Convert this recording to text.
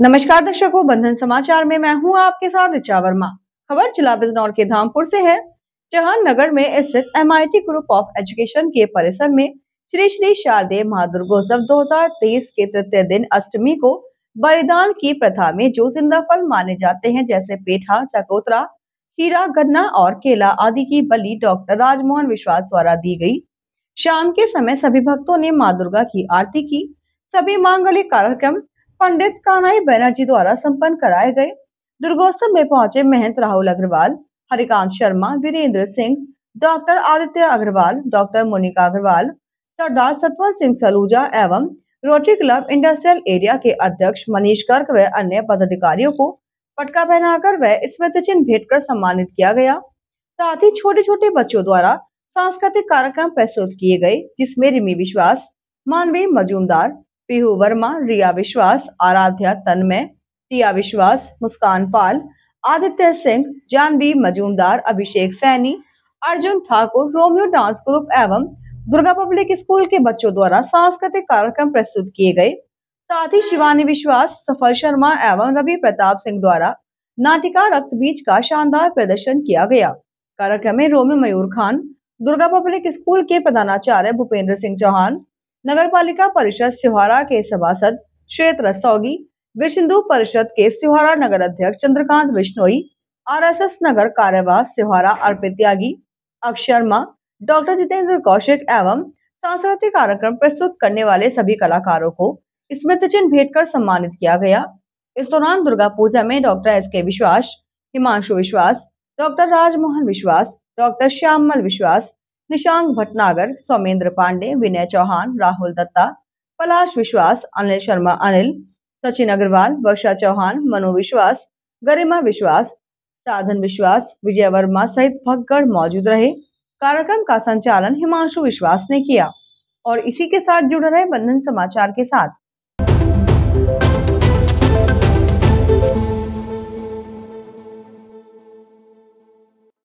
नमस्कार दर्शकों बंधन समाचार में मैं हूं आपके साथ ऋचा वर्मा खबर जिला बिजनौर के धामपुर से है जहां नगर में स्थित एम ग्रुप ऑफ एजुकेशन के परिसर में श्री श्री शारदेव महादुर्गोत्सव तेईस के तृतीय दिन अष्टमी को बलिदान की प्रथा में जो जिंदा फल माने जाते हैं जैसे पेठा चकोतरा खीरा गन्ना और केला आदि की बलि डॉक्टर राजमोहन विश्वास द्वारा दी गई शाम के समय सभी भक्तों ने माँ दुर्गा की आरती की सभी मांगलिक कार्यक्रम पंडित कानाई बैनर्जी द्वारा संपन्न कराए गए दुर्गोत्सव में पहुंचे महंत राहुल अग्रवाल हरिकांत शर्मा वीरेंद्र सिंह डॉक्टर आदित्य अग्रवाल डॉक्टर मोनिका अग्रवाल सरदार सतवल सिंह सलूजा एवं रोटरी क्लब इंडस्ट्रियल एरिया के अध्यक्ष मनीष गर्ग व अन्य पदाधिकारियों को पटका पहनाकर व स्मृति चिन्ह भेंट कर सम्मानित किया गया साथ ही छोटे छोटे बच्चों द्वारा सांस्कृतिक कार्यक्रम प्रस्तुत किए गए जिसमें रिमी विश्वास मानवी मजूमदार पीहू वर्मा रिया विश्वास Aaradhya Tanmay Tia Vishwas Muskan Pal Aditya Singh Janvi Majumdar Abhishek Saini Arjun Thakur Romeo dance group एवं दुर्गा पब्लिक स्कूल के बच्चों द्वारा सांस्कृतिक कार्यक्रम प्रस्तुत किए गए साथ ही शिवानी विश्वास सफल शर्मा एवं रवि प्रताप सिंह द्वारा नाटिका रक्त बीज का शानदार प्रदर्शन किया गया कार्यक्रम में Romeo Mayur Khan Durga public school के प्रधानाचार्य भूपेंद्र सिंह चौहान नगर पालिका परिषद सिहारा के सभासद श्वेत रसौगी विश्व हिंदू परिषद के सिहारा नगर अध्यक्ष चंद्रकांत बिश्नोई आरएसएस नगर कार्यवाह सिहारा अर्पित त्यागी अक्ष डॉक्टर जितेंद्र कौशिक एवं सांस्कृतिक कार्यक्रम प्रस्तुत करने वाले सभी कलाकारों को स्मृत चिन्ह भेंट कर सम्मानित किया गया इस दौरान दुर्गा पूजा में डॉक्टर एस के विश्वास हिमांशु विश्वास डॉक्टर राजमोहन विश्वास डॉक्टर श्यामल विश्वास निशांक भटनागर सौमेंद्र पांडे विनय चौहान राहुल दत्ता पलाश विश्वास अनिल शर्मा अनिल सचिन अग्रवाल वर्षा चौहान मनु विश्वास गरिमा विश्वास साधन विश्वास विजय वर्मा सहित भक्तगढ़ मौजूद रहे कार्यक्रम का संचालन हिमांशु विश्वास ने किया और इसी के साथ जुड़ रहे बंधन समाचार के साथ